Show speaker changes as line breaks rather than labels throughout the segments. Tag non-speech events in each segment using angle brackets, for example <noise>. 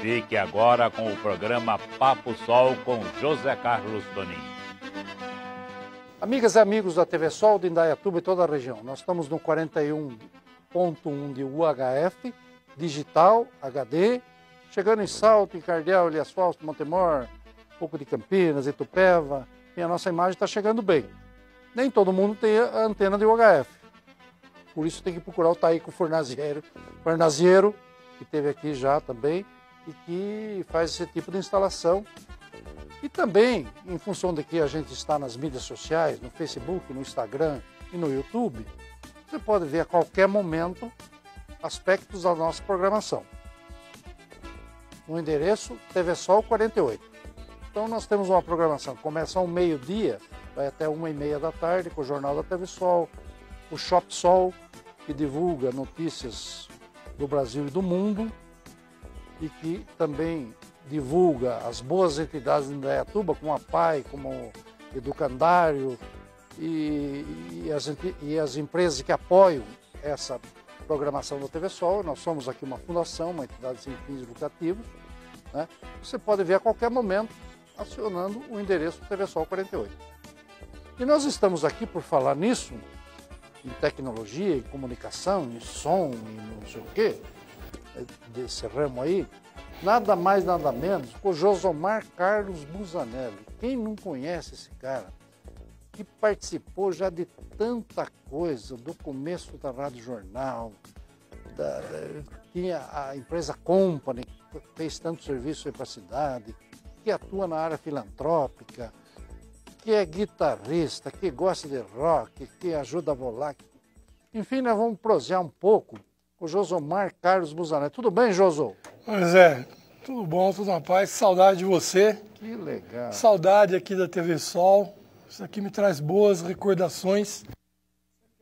Fique agora com o programa Papo Sol com José Carlos Toninho. Amigas e amigos da TV Sol de Indaiatuba e toda a região, nós estamos no 41.1 de UHF, digital, HD, chegando em Salto, em Cardeal, Elias Fausto, Montemor, um pouco de Campinas, Itupeva, e a nossa imagem está chegando bem. Nem todo mundo tem a antena de UHF, por isso tem que procurar o Taico Fornaziero, Fornaziero que teve aqui já também, e que faz esse tipo de instalação. E também, em função de que a gente está nas mídias sociais, no Facebook, no Instagram e no YouTube, você pode ver a qualquer momento aspectos da nossa programação. No endereço TV Sol 48. Então nós temos uma programação que começa ao meio-dia, vai até uma e meia da tarde com o Jornal da TV Sol, o Shop Sol, que divulga notícias do Brasil e do mundo, e que também divulga as boas entidades de Indaiatuba, como a PAI, como o Educandário e, e, as, e as empresas que apoiam essa programação da TV Sol. Nós somos aqui uma fundação, uma entidade sem fins lucrativos. Né? Você pode ver a qualquer momento acionando o endereço do TV Sol 48. E nós estamos aqui por falar nisso, em tecnologia, em comunicação, em som, em não sei o quê, desse ramo aí, nada mais, nada menos, o Josomar Carlos Busanelli. Quem não conhece esse cara, que participou já de tanta coisa, do começo da Rádio Jornal, da, tinha a empresa Company, que fez tanto serviço para a cidade, que atua na área filantrópica, que é guitarrista, que gosta de rock, que ajuda a volar. Enfim, nós vamos prosear um pouco o Josomar Carlos Buzané. Tudo bem, Josô? Pois
é, tudo bom, tudo na paz. Saudade de você.
Que legal.
Saudade aqui da TV Sol. Isso aqui me traz boas recordações.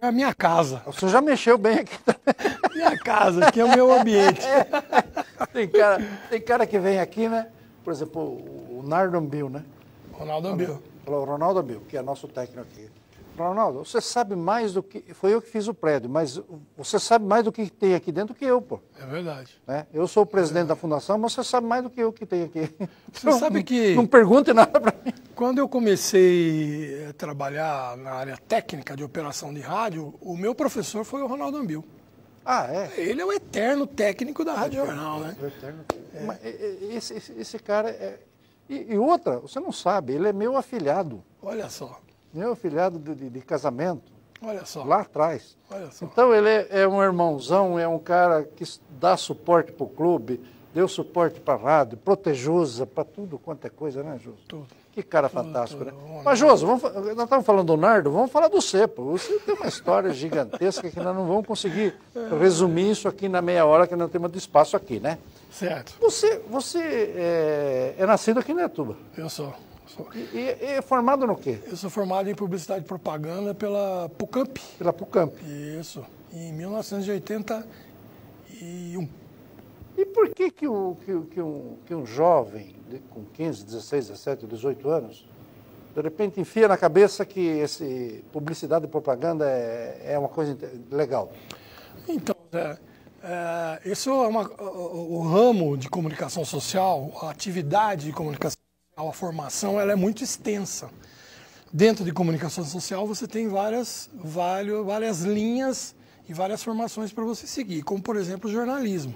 É a minha casa. O senhor já mexeu bem aqui também.
<laughs> minha casa, aqui é o meu ambiente.
<laughs> tem,
cara, tem cara que vem aqui, né? Por exemplo, o Nardo Bill, né?
Ronaldo Bill.
O Ronaldo Bill, que é nosso técnico aqui. Ronaldo, você sabe mais do que. Foi eu que fiz o prédio, mas você sabe mais do que tem aqui dentro que eu, pô.
É verdade.
Né? Eu sou o presidente é da
fundação, mas você sabe mais do que eu que tem aqui. <laughs> Você então, sabe que. Não pergunte nada para mim. Quando eu comecei a trabalhar na área técnica de operação de rádio, o meu professor foi o Ronaldo Ambil.
Ah, é? Ele
é o eterno técnico da Rádio Jornal, né? O eterno.
É. Esse, esse, esse, cara é. E, e outra, você não sabe, ele é meu afilhado. Olha só meu filhado de, de casamento. Olha só. Lá atrás. Olha só. Então ele é, é um irmãozão, é um cara que dá suporte para o clube, deu suporte para rádio, protejosa para tudo quanto é coisa, né, Júlio? Tudo. Que cara fantástico, né? Mas, Joso, vamos, nós estamos falando do Nardo, vamos falar do Cepo. Você tem uma história gigantesca que nós não vamos conseguir resumir isso aqui na meia hora que nós temos de espaço aqui, né? Certo. Você, você é, é nascido aqui em Netuba. Eu sou. Sou... E, e, formado no quê?
Eu sou formado em publicidade e propaganda pela PUCAMP. Pela PUCAMP. Isso, em 1981. E por que, que,
que, que um, que um jovem de, com 15, 16, 17, 18 anos, de repente enfia na cabeça que esse publicidade e propaganda é, é uma coisa legal?
Então, é, é, isso é uma, o, o ramo de comunicação social, a atividade de comunicação a formação ela é muito extensa. Dentro de comunicação social, você tem várias, várias, várias linhas e várias formações para você seguir, como, por exemplo, jornalismo.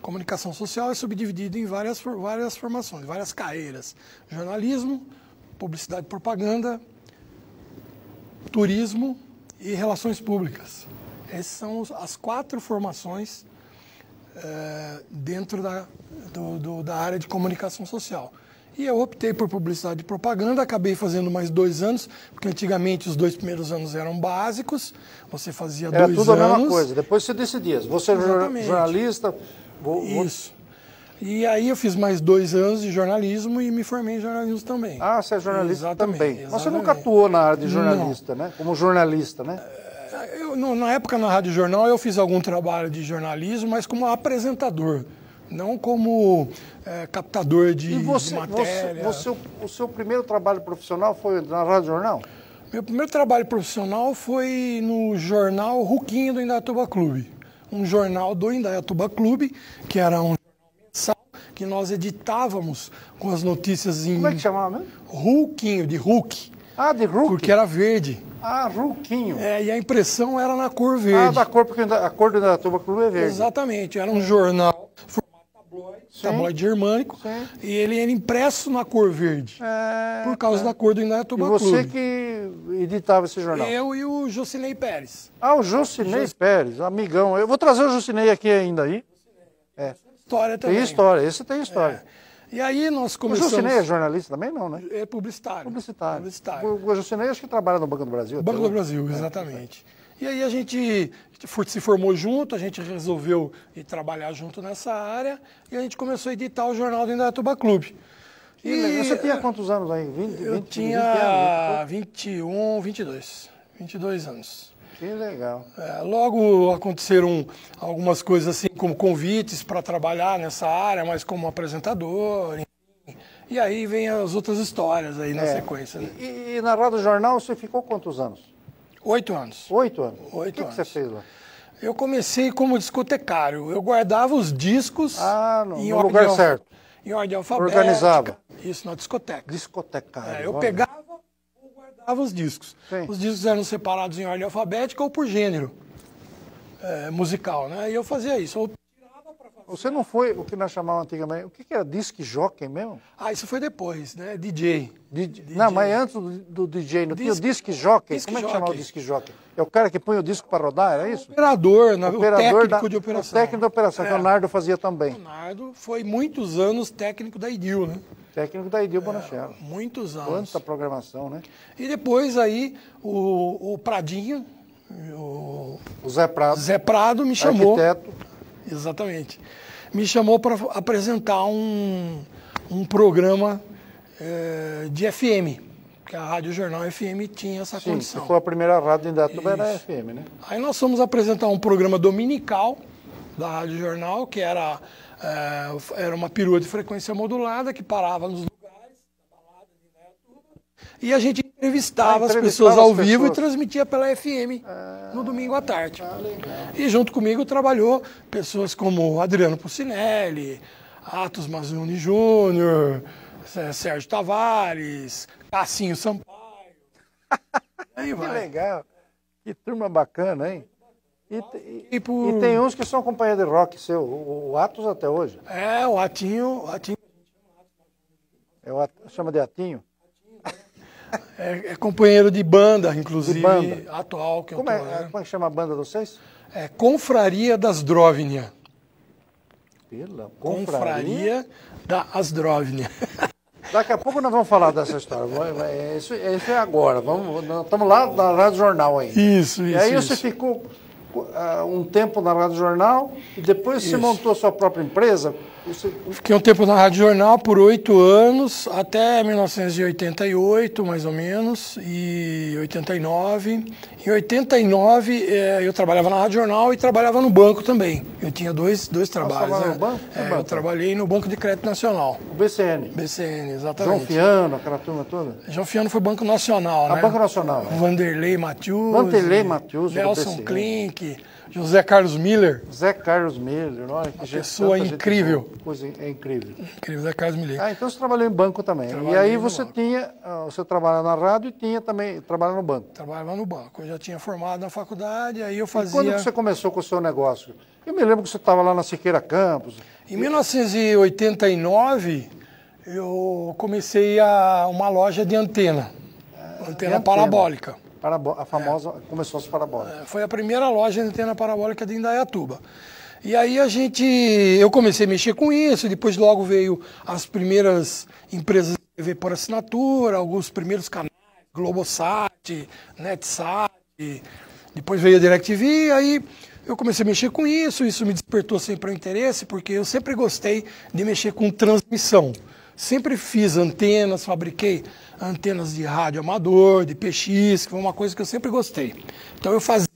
Comunicação social é subdividido em várias, várias formações, várias carreiras. Jornalismo, publicidade e propaganda, turismo e relações públicas. Essas são as quatro formações eh, dentro da, do, do, da área de comunicação social. E eu optei por publicidade e propaganda, acabei fazendo mais dois anos, porque antigamente os dois primeiros anos eram básicos, você fazia Era dois anos. Era tudo a mesma coisa, depois você decidia, você é Exatamente. jornalista... Vou, Isso. E aí eu fiz mais dois anos de jornalismo e me formei em jornalismo também. Ah, você é jornalista Exatamente. também. Exatamente. Mas você nunca atuou na área de jornalista, Não. né? Como jornalista, né? É, eu, na época na Rádio Jornal eu fiz algum trabalho de jornalismo, mas como apresentador não como é, captador de, você, de matéria. Você, você, o seu primeiro trabalho profissional foi na Rádio Jornal? Meu primeiro trabalho profissional foi no jornal Ruquinho do Indaiatuba Clube. Um jornal do Indaiatuba Clube, que era um jornal que nós editávamos com as notícias em... Como é que chamava mesmo? Ruquinho, de Hulk. Ah, de Hulk? Porque era verde. Ah, Ruquinho. É, e a impressão era na cor verde. Ah, da cor, porque a cor do Indaiatuba Clube é verde. Exatamente, era um jornal tabloide. Tabloide germânico. Sim. E ele era impresso na cor verde. É, por causa é. da cor do Indaiatuba E você Clube. que editava esse jornal? Eu e o Jocinei Pérez. Ah, o Jocinei Jus...
Pérez, amigão. Eu vou trazer o Jocinei aqui ainda aí.
É. História também. Tem história,
esse tem história.
É. E aí nós começamos... O Jusinei é
jornalista também, não, né?
É publicitário. Publicitário. publicitário. O, o acho que trabalha no Banco do Brasil. Banco do Brasil, exatamente. É. E aí a gente se formou junto, a gente resolveu trabalhar junto nessa área e a gente começou a editar o jornal do Indaiatuba Clube. E, você tinha é, quantos anos aí? 20, eu tinha 20 21, 22. 22 anos. Que legal. É, logo aconteceram algumas coisas assim, como convites para trabalhar nessa área, mas como apresentador, enfim. E aí vem as outras histórias aí é. na sequência. Né? E, e na Rádio Jornal você ficou quantos anos? Oito anos. Oito anos? Oito o que anos. O que você fez lá? Eu comecei como discotecário. Eu guardava os discos ah, no, no lugar certo. Em ordem alfabética. Organizava. Isso, na discoteca. Discotecário. É, eu olha. pegava ou guardava os discos. Sim. Os discos eram separados em ordem alfabética ou por gênero é, musical, né? E eu fazia isso. Você não foi o que nós
chamávamos antigamente. O que, que era disque jockey mesmo? Ah, isso foi depois, né? DJ. D DJ. Não, mas antes do, do DJ, não tinha o disque jockey? Como é que chamava o disque jockey? É o cara que põe o disco para
rodar, era isso?
operador, na, operador o técnico da, de operação. O técnico de operação, é. que o Leonardo fazia também. O
Leonardo foi muitos anos técnico da IDIL, né? Técnico da Idil Bonachela. É, muitos anos. Quanta programação, né? E depois aí o, o Pradinho, o, o Zé Prado. Zé Prado me chamou. Arquiteto. Exatamente me chamou para apresentar um, um programa é, de FM, que a Rádio Jornal FM tinha essa Sim, condição. foi a primeira rádio em Datuba, era FM, né? Aí nós fomos apresentar um programa dominical da Rádio Jornal, que era, é, era uma perua de frequência modulada que parava nos lugares, balada de Datuba, né, e a gente entrevistava as pessoas ao vivo e transmitia pela FM ah, no domingo à tarde. Ah, e junto comigo trabalhou pessoas como Adriano Pucinelli, Atos Mazzoni Júnior, Sérgio Tavares, Cassinho Sampaio. <laughs> que vai.
legal. Que turma bacana, hein?
E, e, e, por... e tem uns
que são companhia de rock seu, o, o Atos até hoje. É, o Atinho, o Atinho. É o At... Chama de Atinho?
É, é, companheiro de banda, inclusive, de banda.
atual. Que como, eu é, tô, é, né? como é que chama a banda
de vocês? É Confraria das Drovnia.
Pela confraria, confraria
da Asdrovnia. <laughs> Daqui a pouco nós vamos falar dessa história.
É, isso, é, isso é agora. Vamos, estamos lá na Rádio Jornal ainda. Isso, isso. E aí isso. você ficou uh, um tempo na Rádio Jornal e depois isso. você montou a sua própria empresa
Fiquei um tempo na Rádio Jornal por oito anos, até 1988, mais ou menos, e 89. Em 89, é, eh, eu trabalhava na Rádio Jornal e trabalhava no banco também. Eu tinha dois, dois trabalhos. Né? no banco? É, banco? Eu trabalhei no Banco de Crédito Nacional. O BCN? BCN, exatamente. João Fiano, aquela turma toda? João Fiano foi Banco Nacional, A ah, né? Banco Nacional. Vanderlei Matius. Vanderlei Matius. Nelson Klink. José Carlos Miller. José Carlos Miller, olha que gente, pessoa incrível. Gente, coisa é incrível. Incrível, José Carlos Miller.
Ah, então você trabalhou em banco também. Trabalhei e aí você banco. tinha, ah, você trabalhava na rádio e tinha também, trabalhava no banco. Trabalhava no banco. Eu já tinha formado na faculdade, aí eu fazia... E quando você
começou com o seu negócio? Eu me lembro que você estava lá na Siqueira Campos. Em 1989, eu comecei a uma loja de antena, ah, antena, antena parabólica a famosa é. começou as parabólicas. Foi a primeira loja de antena parabólica de Indaiatuba. E aí a gente, eu comecei a mexer com isso, depois logo veio as primeiras empresas de TV por assinatura, alguns primeiros canais, Globosat, NetSat, depois veio a DirecTV, aí eu comecei a mexer com isso, isso me despertou sempre o interesse, porque eu sempre gostei de mexer com transmissão. Sempre fiz antenas, fabriquei antenas de rádio amador, de PX, que foi uma coisa que eu sempre gostei. Então eu fazia.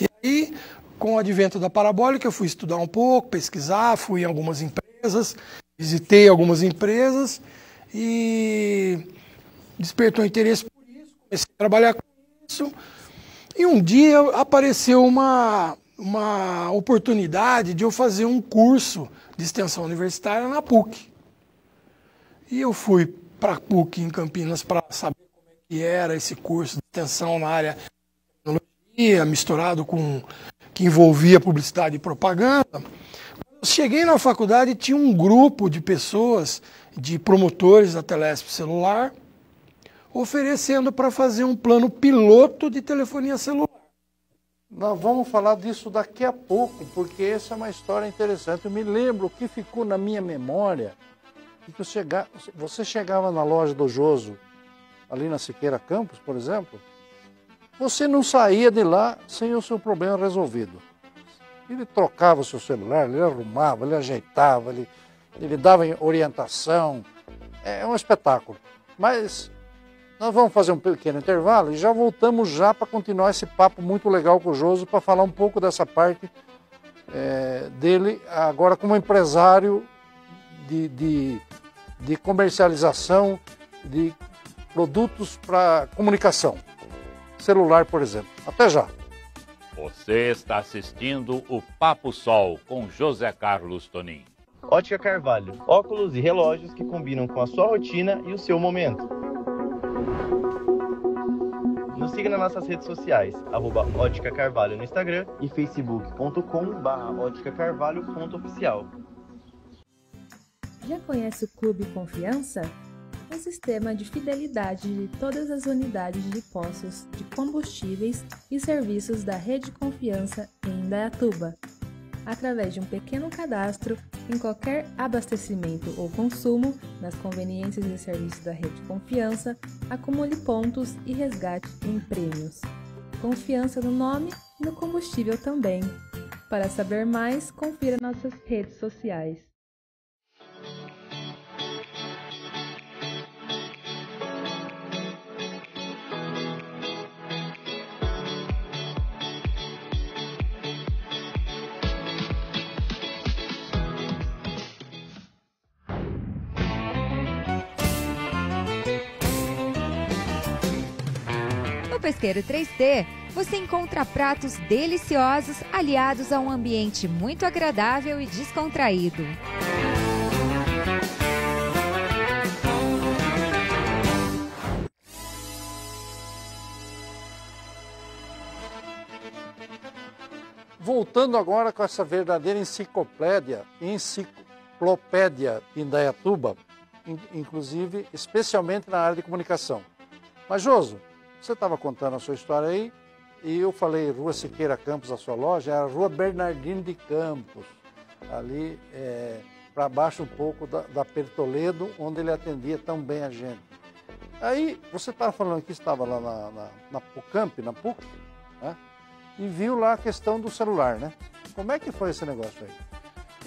E aí, com o advento da parabólica, eu fui estudar um pouco, pesquisar, fui em algumas empresas, visitei algumas empresas e despertou interesse por isso, comecei a trabalhar com isso. E um dia apareceu uma, uma oportunidade de eu fazer um curso de extensão universitária na PUC. E eu fui para a PUC em Campinas para saber como é que era esse curso de extensão na área de tecnologia, misturado com que envolvia publicidade e propaganda. Eu cheguei na faculdade e tinha um grupo de pessoas, de promotores da Telesp celular, oferecendo para fazer um plano piloto de telefonia celular. Nós vamos falar disso daqui a pouco, porque essa é uma história interessante. Eu me lembro o que
ficou na minha memória que chega, você chegava na loja do Joso, ali na Siqueira Campos, por exemplo, você não saía de lá sem o seu problema resolvido. Ele trocava o seu celular, ele arrumava, ele ajeitava, ele, ele dava orientação. É um espetáculo. Mas nós vamos fazer um pequeno intervalo e já voltamos já para continuar esse papo muito legal com o Joso, para falar um pouco dessa parte é, dele agora como empresário de, de de comercialização de produtos para comunicação, celular, por exemplo. Até já. Você está assistindo o Papo Sol com José Carlos Tonin
Ótica Carvalho, óculos e relógios que combinam com a sua rotina e o seu momento. Nos siga nas nossas redes sociais, arroba Ótica Carvalho no Instagram e facebook.com Carvalho.oficial.
Já conhece o Clube Confiança? Um sistema de fidelidade de todas as unidades de postos de combustíveis e serviços da Rede Confiança em Indaiatuba. Através de um pequeno cadastro, em qualquer abastecimento ou consumo, nas conveniências e serviços da Rede Confiança, acumule pontos e resgate em prêmios. Confiança no nome e no combustível também. Para saber mais, confira nossas redes sociais. Tempero 3D, você encontra pratos deliciosos aliados a um ambiente muito agradável e descontraído. Voltando agora com essa verdadeira enciclopédia, enciclopédia Indaiatuba, inclusive, especialmente na área de comunicação. Majoso. Você estava contando a sua história aí, e eu falei Rua Siqueira Campos, a sua loja, era Rua Bernardino de Campos, ali é, para baixo um pouco da, da Pertoledo, onde ele atendia tão bem a gente. Aí você estava falando que estava lá na, na, na PUCAMP, na PUC, né? e viu lá a
questão do celular,
né? Como é que foi esse negócio aí?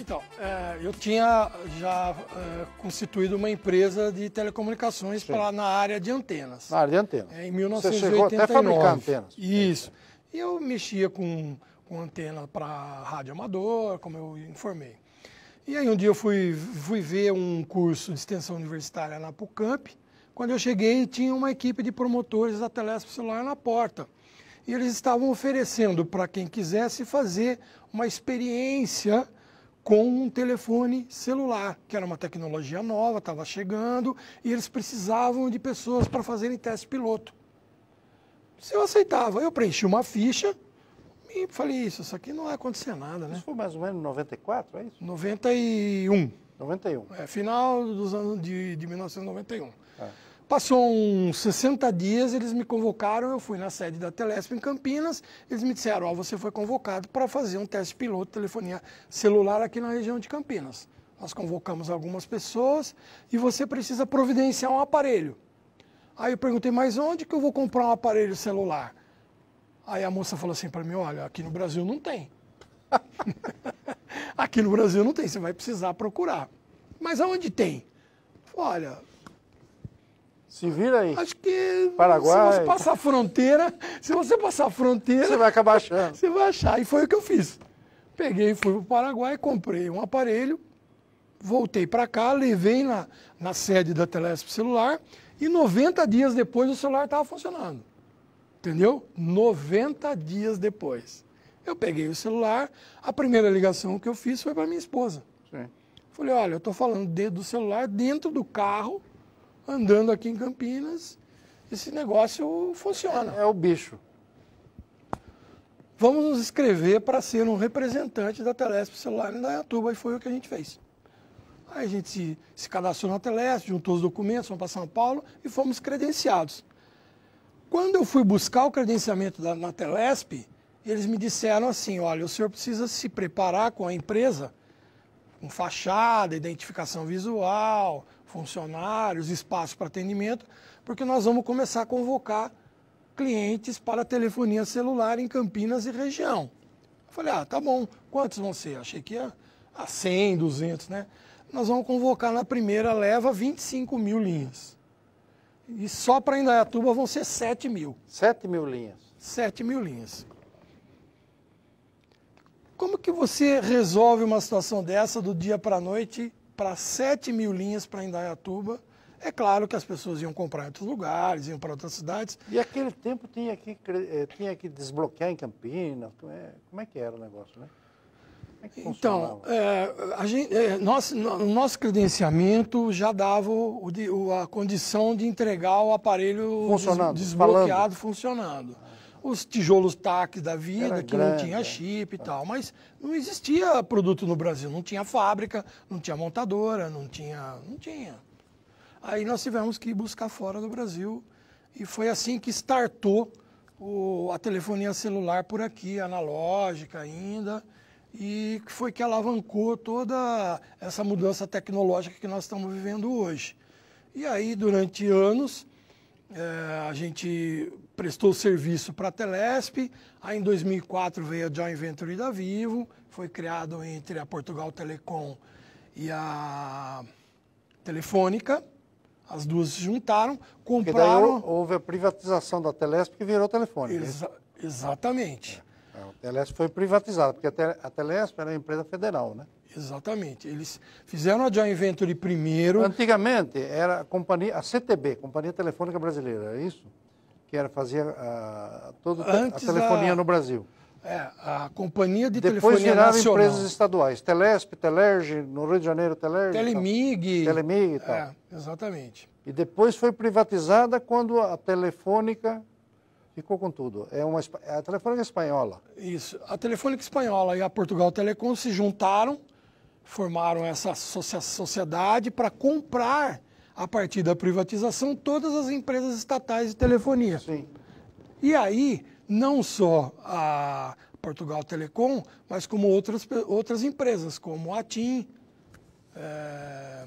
Então, é, eu tinha já é, constituído uma empresa de telecomunicações pra, na área de antenas. Na área de antenas. É, em 1989. Você chegou até a fabricar antenas. Isso. E eu mexia com, com antena para rádio amador, como eu informei. E aí um dia eu fui, fui ver um curso de extensão universitária na PUCAMP. Quando eu cheguei, tinha uma equipe de promotores da Telesp Celular na porta e eles estavam oferecendo para quem quisesse fazer uma experiência com um telefone celular, que era uma tecnologia nova, estava chegando, e eles precisavam de pessoas para fazerem teste piloto. Se eu aceitava, eu preenchi uma ficha e falei, isso, isso aqui não vai acontecer nada, né? Isso foi mais ou menos 94, é isso? 91. 91. É, final dos anos de, de 1991. É. Passou uns 60 dias, eles me convocaram, eu fui na sede da Telesp em Campinas, eles me disseram, ó, oh, você foi convocado para fazer um teste piloto de telefonia celular aqui na região de Campinas. Nós convocamos algumas pessoas e você precisa providenciar um aparelho. Aí eu perguntei, mas onde que eu vou comprar um aparelho celular? Aí a moça falou assim para mim, olha, aqui no Brasil não tem. <laughs> aqui no Brasil não tem, você vai precisar procurar. Mas aonde tem? Olha, se vira aí. Acho
que Paraguai. se você passar
a fronteira, se você passar a fronteira, você vai acabar achando. Você vai achar. E foi o que eu fiz. Peguei, fui para o Paraguai, comprei um aparelho, voltei para cá, levei na, na sede da Telesp celular e 90 dias depois o celular estava funcionando. Entendeu? 90 dias depois. Eu peguei o celular, a primeira ligação que eu fiz foi para minha esposa. Sim. Falei, olha, eu estou falando do celular dentro do carro andando aqui em Campinas, esse negócio funciona. É, é o bicho. Vamos nos inscrever para ser um representante da Telesp Celular em Dayatuba, e foi o que a gente fez. Aí a gente se, se cadastrou na Telesp, juntou os documentos, fomos para São Paulo e fomos credenciados. Quando eu fui buscar o credenciamento da, na Telesp, eles me disseram assim: olha, o senhor precisa se preparar com a empresa, com fachada, identificação visual, funcionários, espaços para atendimento, porque nós vamos começar a convocar clientes para telefonia celular em Campinas e região. Eu falei, ah, tá bom, quantos vão ser? Achei que ia a 100, 200, né? Nós vamos convocar na primeira leva 25 mil linhas. E só para Indaiatuba vão ser 7 mil. 7 mil linhas? 7 mil linhas. Como que você resolve uma situação dessa do dia para a noite para 7 mil linhas para Indaiatuba. É claro que as pessoas iam comprar em outros lugares, iam para outras cidades. E aquele tempo tinha que, eh, tinha que desbloquear em Campinas?
Como é, é que era o negócio, né?
É então, é, a gente, é, eh, nosso, no, nosso credenciamento já dava o, o, a condição de entregar o aparelho funcionando, des, desbloqueado, falando. funcionando. Ah os tijolos TAC da vida, Era que grande, não tinha é. chip e tal, mas não existia produto no Brasil, não tinha fábrica, não tinha montadora, não tinha, não tinha. Aí nós tivemos que ir buscar fora do Brasil e foi assim que startou o, a telefonia celular por aqui, analógica ainda, e foi que alavancou toda essa mudança tecnológica que nós estamos vivendo hoje. E aí, durante anos, é, a gente prestou serviço para a Telesp, aí em 2004 veio a joint venture da Vivo, foi criado entre a Portugal Telecom e a Telefônica, as duas se juntaram, compraram... daí houve a privatização da Telesp que virou Telefônica. É Exa exatamente.
A é, é, Telesp foi privatizada, porque a Telesp era uma empresa federal, né? Exatamente. Eles
fizeram a joint venture primeiro.
Antigamente era a companhia, a CTB, Companhia Telefônica Brasileira, é isso? que era fazer a, ah, toda a telefonia a, no Brasil.
É, a companhia de Depois telefonia nacional. Depois viraram empresas
estaduais, Telesp, Telerge, no Rio de Janeiro, Telerge. Telemig. Tal. Telemig e tal. É,
exatamente.
E depois foi privatizada quando a Telefônica ficou com tudo. É uma, é a Telefônica Espanhola.
Isso. A Telefônica Espanhola e a Portugal Telecom se juntaram, formaram essa sociedade para comprar a partir da privatização, todas as empresas estatais de telefonia. Sim. E aí, não só a Portugal Telecom, mas como outras, outras empresas, como a TIM, é,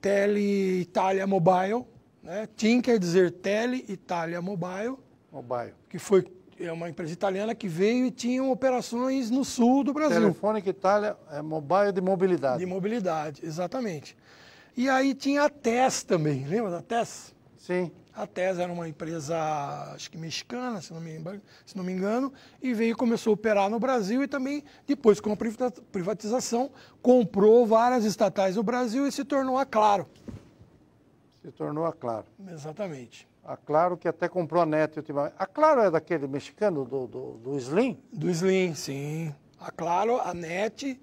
Tele Itália Mobile, né? TIM quer dizer Tele Itália Mobile, Mobile, que foi é uma empresa italiana que veio e tinha operações no sul do Brasil. Telefônica Itália é Mobile de mobilidade. De mobilidade, exatamente. E aí tinha a TES também, lembra da TES? Sim. A TES era uma empresa, acho que mexicana, se não me, se não me engano, e veio começou a operar no Brasil e também, depois com a privatização, comprou várias estatais no Brasil e se tornou a Claro.
Se tornou a Claro. Exatamente. A Claro que até comprou a NET ultimamente. A Claro é daquele mexicano, do, do, do Slim?
Do Slim, sim. A Claro, a NET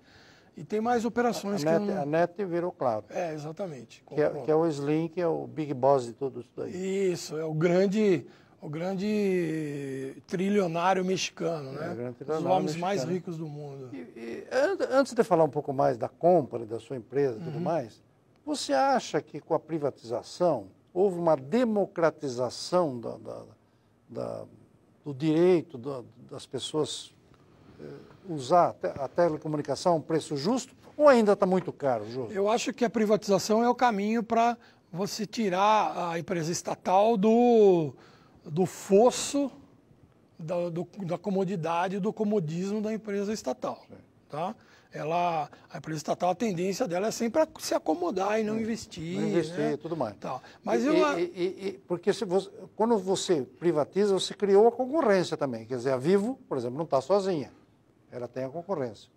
e tem mais operações a, a que. Net, não... A NET virou claro. É, exatamente. Que é, que é,
o Slim, que é o big boss de tudo isso
daí. Isso, é o grande, o grande trilionário mexicano, né? é, né? Trilionário Os homens mais ricos do mundo. E, e,
antes de falar um pouco mais da compra da sua empresa e uhum. tudo mais, você acha que com a privatização houve uma democratização da, da, da do direito das pessoas eh, usar a telecomunicação a um preço justo ou ainda está muito caro,
Júlio? Eu acho que a privatização é o caminho para você tirar a empresa estatal do, do fosso da, do, da comodidade, do comodismo da empresa estatal. Tá? Ela, a empresa estatal, a tendência dela é sempre para se acomodar e não investir. Não investir né? tudo mais. Tá. Mas e, eu... E, e, porque
você, quando você privatiza, você criou a concorrência também. Quer dizer, a Vivo, por exemplo, não está sozinha ela tem a concorrência.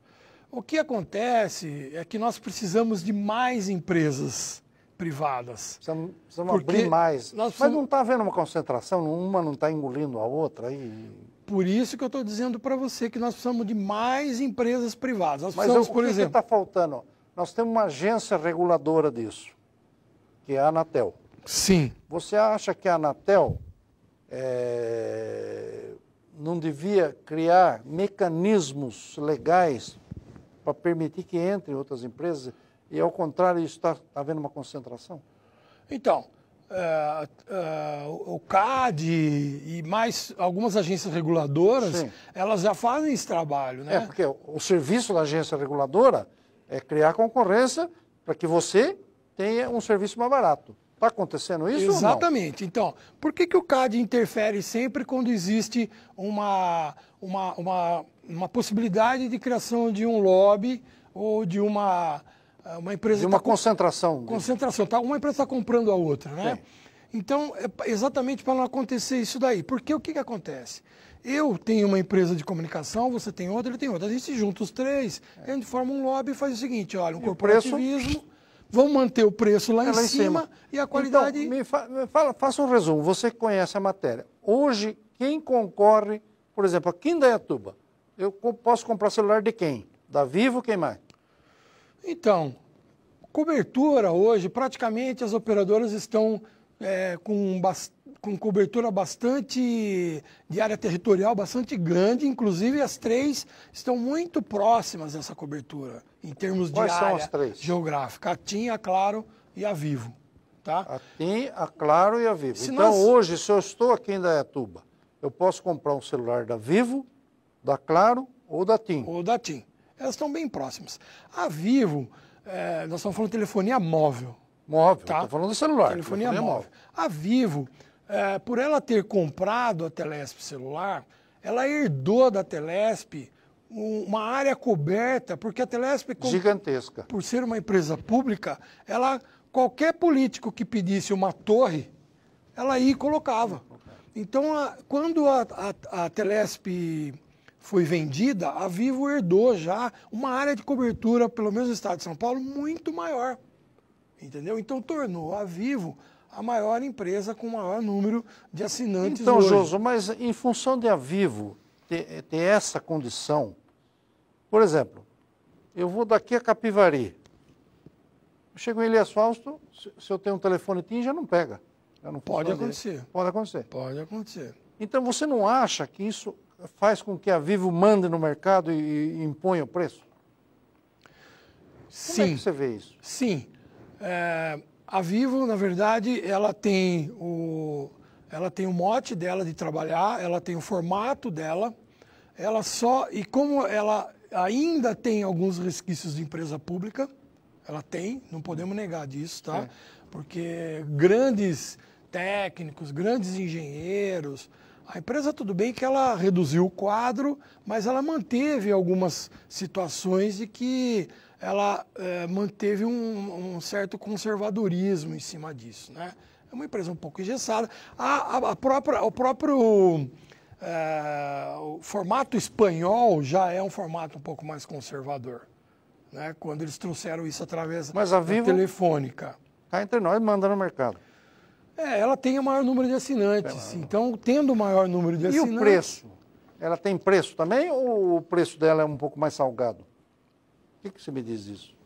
O que acontece é que nós precisamos de mais empresas privadas. Precisamos, precisamos abrir mais. Nós precisamos... Mas não
está havendo uma concentração, uma não está engolindo a outra aí. Por isso que eu estou dizendo para você que nós precisamos de mais empresas privadas. Nós Mas eu, por o que exemplo... está faltando? Nós temos uma agência reguladora disso, que é a Anatel. Sim. Você acha que a Anatel é não devia criar mecanismos legais para permitir que entrem outras empresas e, ao contrário, está havendo uma concentração?
Então, uh, uh, o CAD e mais algumas agências reguladoras, Sim. elas já fazem esse trabalho, né? É, porque o serviço da agência reguladora é criar concorrência para que você tenha um serviço mais barato. Está acontecendo isso? Exatamente. Então, por que, que o CAD interfere sempre quando existe uma, uma, uma, uma possibilidade de criação de um lobby ou de uma, eh, uma empresa. De uma tá concentração. Concentração. Tá, uma empresa está comprando a outra, né? Sim. Então, é exatamente para não acontecer isso daí. Porque o que, que acontece? Eu tenho uma empresa de comunicação, você tem outra, ele tem outra. A gente junta os três, a gente forma um lobby e faz o seguinte: olha, um corporativismo vão manter o preço lá, é em, lá cima, em, cima, e a qualidade. Então, me, fa me fala, faça um
resumo, você conhece a matéria. Hoje, quem concorre, por exemplo, aqui em Dayatuba,
eu posso comprar celular de quem? Da Vivo, quem mais? Então, cobertura hoje, praticamente as operadoras estão é, com, com cobertura bastante de área territorial bastante grande, inclusive as três estão muito próximas dessa cobertura em termos Quais de são área as três? geográfica. A TIM, a Claro e a Vivo. Tá? A TIM, a Claro e a Vivo. Se então, nós... hoje,
se eu estou aqui em Dayatuba, eu posso comprar um celular da Vivo, da
Claro ou da TIM? Ou da TIM. Elas estão bem próximas. A Vivo, é, nós estamos falando de telefonia móvel. Móvel, tá? estou falando do celular. Telefonia, telefonia móvel. móvel. A Vivo, é, por ela ter comprado a Telesp celular, ela herdou da Telesp uma área coberta, porque a Telesp, gigantesca. por ser uma empresa pública, ela qualquer político que pedisse uma torre, ela aí colocava. Então, a, quando a, a, a, Telesp foi vendida, a Vivo herdou já uma área de cobertura, pelo menos no estado de São Paulo, muito maior. Entendeu? Então, tornou a Vivo a maior empresa com o maior número de assinantes Então, hoje. Joso,
mas em função de a Vivo ter, eh, ter essa condição. Por exemplo, eu vou daqui a Capivari. Eu chego em Elias Fausto, se, se eu tenho um telefone TIM, já não pega. Já não Pode acontecer. Dele. Pode acontecer. Pode acontecer. Então, você não acha que isso faz com que a Vivo mande
no mercado e, e imponha o preço? Sim. Como é que você vê isso? Sim. É, a Vivo, na verdade, ela tem o ela tem o mote dela de trabalhar, ela tem o formato dela, ela só. E como ela ainda tem alguns resquícios de empresa pública, ela tem, não podemos negar disso, tá? É. Porque grandes técnicos, grandes engenheiros. A empresa, tudo bem que ela reduziu o quadro, mas ela manteve algumas situações de que ela é, manteve um, um certo conservadorismo em cima disso, né? É uma empresa um pouco engessada. A, a, a própria, o próprio é, o formato espanhol já é um formato um pouco mais conservador. Né? Quando eles trouxeram isso através Mas a Vivo, da telefônica. ah entre nós, manda no mercado. É, ela tem o maior número de assinantes. Pela... Então, tendo o maior número de e assinantes. E o preço? Ela tem preço também
ou o preço dela é um pouco mais salgado? O que, que você me diz disso?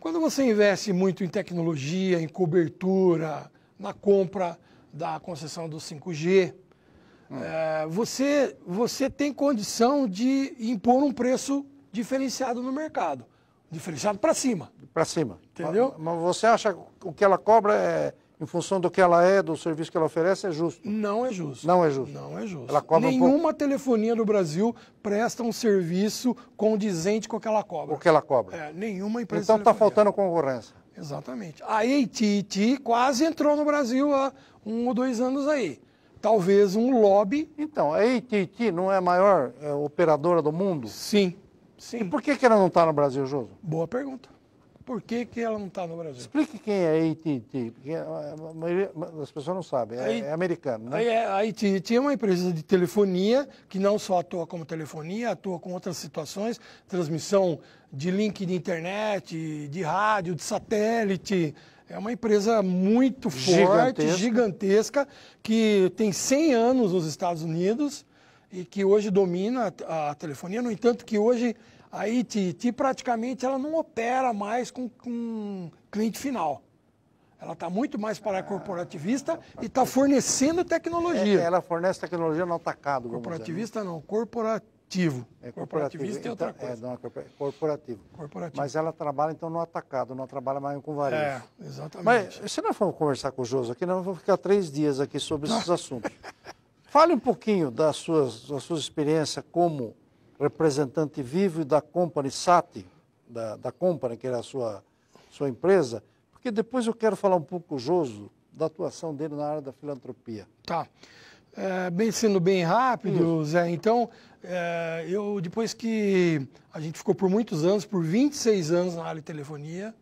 Quando você investe muito em tecnologia, em cobertura, na compra da concessão do 5G. Hum. É, você, você tem condição de impor um preço diferenciado no mercado. Diferenciado para cima. Para cima. Entendeu? Mas, mas você acha que o que ela cobra é, em função do que ela é, do serviço que ela oferece, é justo? Não é justo. Não é justo. Não é justo. Ela cobra Nenhuma um telefonia no Brasil presta um serviço condizente com o que ela cobra. O que ela cobra. É, nenhuma empresa. Então está faltando concorrência. Exatamente. A AT&T quase entrou no Brasil há um ou dois anos aí. Talvez um lobby. Então, a AT&T não é a maior é,
operadora do mundo? Sim, sim. E por que, que ela não está no Brasil, Joso? Boa pergunta por que, que ela não está no Brasil. Explique quem é AT&T, porque a maioria das pessoas não sabem, é, é americano, né? É,
a AT&T é uma empresa de telefonia que não só atua como telefonia, atua com outras situações, transmissão de link de internet, de rádio, de satélite, é uma empresa muito forte, gigantesca. gigantesca, que tem 100 anos nos Estados Unidos e que hoje domina a, a telefonia. No entanto, que hoje a ITT praticamente ela não opera mais com, com cliente final. Ela está muito mais para a ah. corporativista ah, e está fornecendo tecnologia. É, ela fornece tecnologia no atacado. Né? Corporativista dizer. não, corporativo.
É, corporativista é então, é outra coisa. É, não, corporativo. corporativo. Mas ela trabalha então no atacado, não trabalha mais com
varejo. É, exatamente.
Mas se nós formos conversar com o Joso aqui, nós vamos ficar três dias aqui sobre esses assuntos. Fale um pouquinho da sua, da sua experiência como representante vivo da Company Sati, da, da Company, que era a sua, sua empresa, porque depois eu quero falar um pouco, Joso, da atuação dele na área da filantropia.
Tá. É, bem sendo bem rápido, Isso. Zé, então, é, eu depois que a gente ficou por muitos anos, por 26 anos na área de telefonia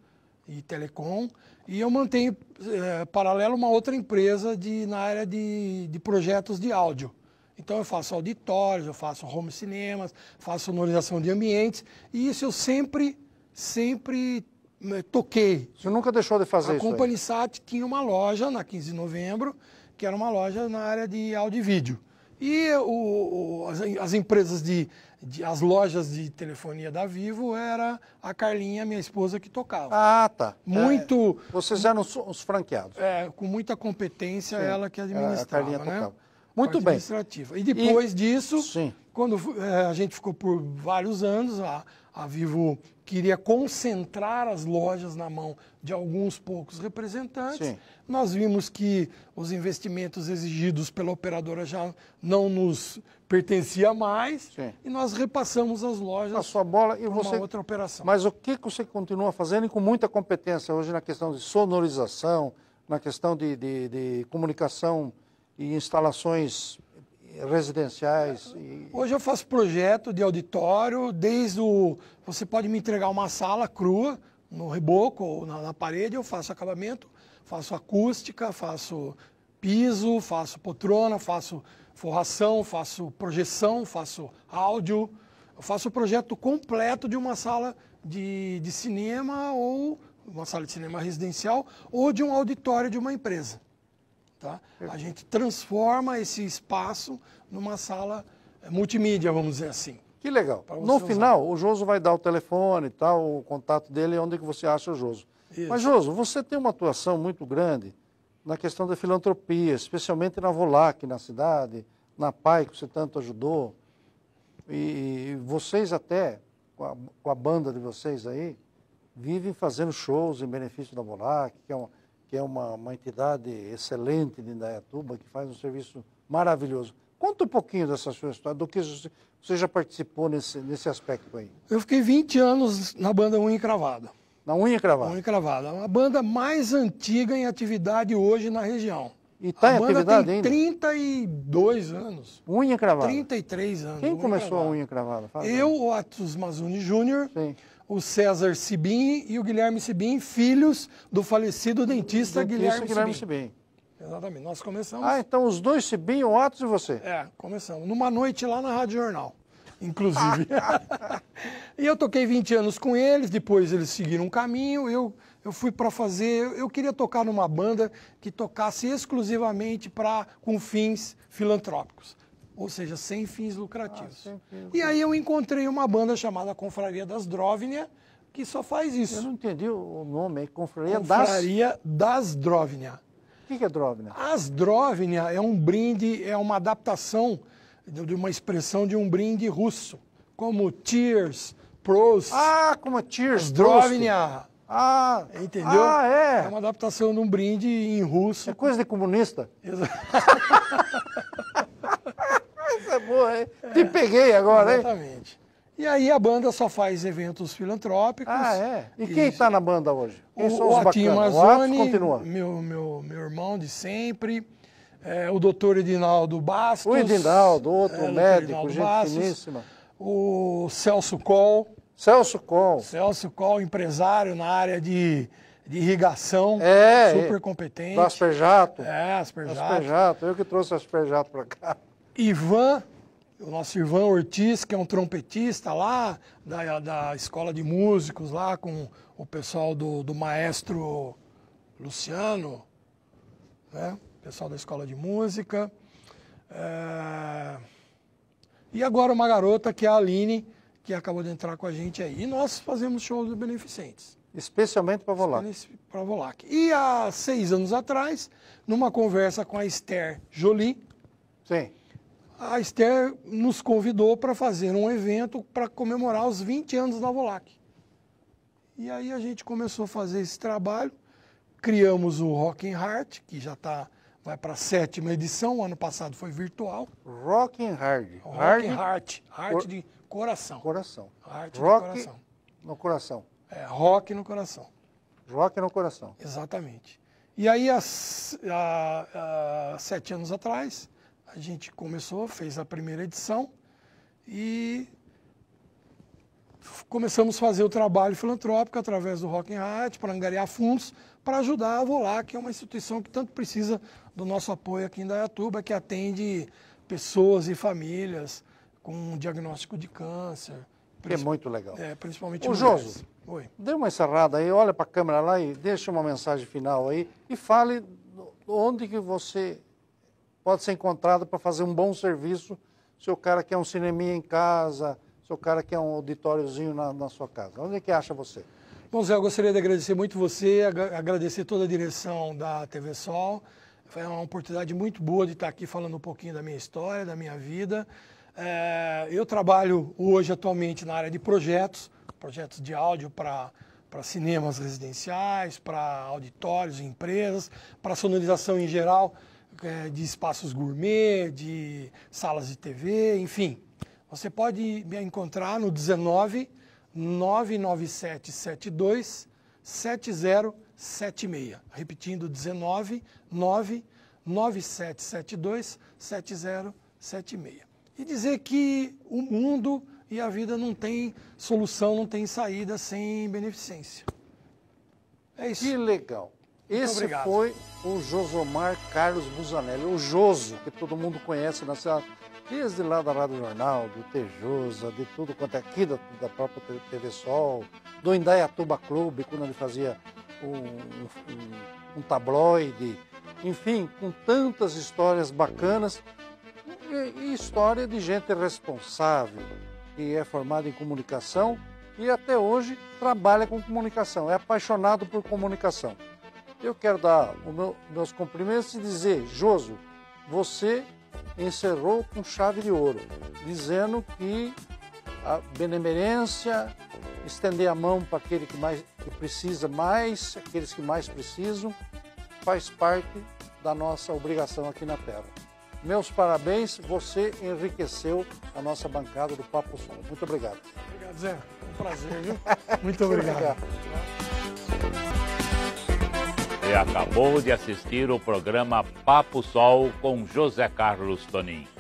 e telecom, e eu mantenho é, paralelo uma outra empresa de, na área de, de projetos de áudio. Então eu faço auditórios, eu faço home cinemas, faço sonorização de ambientes, e isso eu sempre, sempre né, toquei. Você nunca deixou de fazer a isso? A Company aí. Sat tinha uma loja na 15 de novembro, que era uma loja na área de áudio e vídeo. E o, o, as, as, empresas de, de, as lojas de telefonia da Vivo era a Carlinha, minha esposa, que tocava. Ah, tá. Muito. É, vocês eram os, franqueados. É, com muita competência Sim, ela que é, administrava. A Carlinha né? tocava. Muito bem. Administrativa. E depois e... disso, Sim. quando é, a gente ficou por vários anos, a, a Vivo queria concentrar as lojas na mão de alguns poucos representantes. Sim. Nós vimos que os investimentos exigidos pela operadora já não nos pertencia mais Sim. e nós repassamos as lojas a sua bola e você uma outra operação. Mas o que você continua fazendo e com muita
competência hoje na questão de sonorização, na questão de, de, de comunicação
e instalações residenciais. E... Hoje eu faço projeto de auditório, desde o. Você pode me entregar uma sala crua, no reboco ou na, na parede, eu faço acabamento, faço acústica, faço piso, faço poltrona, faço forração, faço projeção, faço áudio. Eu faço o projeto completo de uma sala de, de cinema ou uma sala de cinema residencial ou de um auditório de uma empresa. Tá? A gente transforma esse espaço numa sala é, multimídia, vamos dizer assim. Que legal. No final,
o Joso vai dar o telefone e tal, o contato dele, onde que você acha o Joso.
Isso. Mas, Joso,
você tem uma atuação muito grande na questão da filantropia, especialmente na Volac, na cidade, na PAI, que você tanto ajudou. E, e vocês até, com a, com a, banda de vocês aí, vivem fazendo shows em benefício da Volac, que é uma, que é uma, uma entidade excelente de Indaiatuba, que faz um serviço maravilhoso. Conta um pouquinho dessa sua história, do que você já participou
nesse, nesse aspecto aí. Eu fiquei 20 anos na banda Unha Cravada. Na Unha Cravada? Unha Cravada. É a banda mais antiga em atividade hoje na região. E está em atividade tem ainda? 32 anos. Unha Cravada? 33 anos. Quem unha começou cravada. a Unha Cravada? Fala eu, Atos Mazuni Júnior. Sim o César Sibim e o Guilherme Sibim, filhos do falecido dentista, dentista Guilherme, Guilherme Sibim. Exatamente, nós começamos. Ah, então os dois Sibim, o Atos e você? É, começamos. Numa noite lá na Rádio Jornal, inclusive. <laughs> e eu toquei 20 anos com eles, depois eles seguiram um caminho, eu, eu fui para fazer. Eu queria tocar numa banda que tocasse exclusivamente pra, com fins filantrópicos ou seja, sem fins lucrativos. Ah, sem fins. E aí eu encontrei uma banda chamada Confraria das Drovnia, que só faz isso. Eu não entendi o nome, é Confraria, Confraria das... das Drovnia. O que, que é Drovnia? As Drovnia é um brinde, é uma adaptação de uma expressão de um brinde russo, como Tears, Pros. Ah, como Tears, Drovnia. Ah, entendeu? Ah, é. É uma adaptação de um brinde em russo. É coisa de comunista. Exato.
<laughs> Essa boa, hein? É, Te peguei agora, exatamente. hein?
Exatamente. E aí a banda só faz eventos filantrópicos. Ah, é? E quem está na banda hoje? Quem o, são os o Mazzoni, continua. Meu, meu, meu irmão de sempre, é, o doutor Edinaldo Bastos. O Edinaldo, outro é, médico, gente Bastos, O Celso Col. Celso Col. Celso Col, empresário na área de, de irrigação, é, super competente. Do Asperjato. É, Asperjato. Asperjato,
eu que trouxe Asperjato para cá.
Ivan, o nosso Ivan Ortiz, que é um trompetista lá, da, da escola de músicos lá, com o pessoal do, do maestro Luciano, né? pessoal da escola de música. É... E agora uma garota que é a Aline, que acabou de entrar com a gente aí. E nós fazemos shows beneficentes. Especialmente para Volac. Para Volac. E há seis anos atrás, numa conversa com a Esther Jolie, Sim a Esther nos convidou para fazer um evento para comemorar os 20 anos da Volac. E aí a gente começou a fazer esse trabalho, criamos o Rock Heart, que já tá, vai para a sétima edição, o ano passado foi virtual. Rock Heart. Heart Rock Heart, Heart de coração. Coração. Heart rock de coração. no coração. É, rock no coração. Rock no coração. Exatamente. E aí, há sete anos atrás, a gente começou, fez a primeira edição e começamos a fazer o trabalho filantrópico através do Rock in Heart para angariar fundos para ajudar a Volac que é uma instituição que tanto precisa do nosso apoio aqui em Dayatuba, que atende pessoas e famílias com um diagnóstico de câncer. Que é muito legal. É, principalmente o Joso, Oi.
dê uma encerrada aí, olha para a câmera lá e deixa uma mensagem final aí e fale onde que você pode ser encontrada para fazer um bom serviço se o cara quer um cineminha em casa, se o cara quer um auditóriozinho na, na sua casa. Onde é que acha você?
Bom, Zé, eu gostaria de agradecer muito você, agradecer toda a direção da TV Sol. Foi uma oportunidade muito boa de estar aqui falando um pouquinho da minha história, da minha vida. É, eu trabalho hoje atualmente na área de projetos, projetos de áudio para para cinemas residenciais, para auditórios, empresas, para sonorização em geral é, de espaços gourmet, de salas de TV, enfim. Você pode me encontrar no 19 99772 7076. Repetindo, 19 99772 7076. E dizer que o mundo e a vida não tem solução, não tem saída sem beneficência.
É isso. Que legal. Esse foi o Josomar Carlos Busanelli, o Joso, que todo mundo conhece na cidade, desde lá da Rádio Jornal, do Tejosa, de tudo quanto é aqui, da, da própria TV Sol, do Indaiatuba Clube, quando ele fazia um, um, um tabloide, enfim, com tantas histórias bacanas e, e história de gente responsável, que é formada em comunicação e até hoje trabalha com comunicação, é apaixonado por comunicação. Eu quero dar meu, meus cumprimentos e dizer, Joso, você encerrou com chave de ouro, dizendo que a benemerência, estender a mão para aquele que mais que precisa mais, aqueles que mais precisam, faz parte da nossa obrigação aqui na Terra. Meus parabéns, você enriqueceu a nossa bancada do Papo Sol. Muito obrigado.
Obrigado, Zé. Um prazer, viu? <laughs> Muito obrigado. obrigado.
Você acabou de assistir o programa Papo Sol com José Carlos Toninho.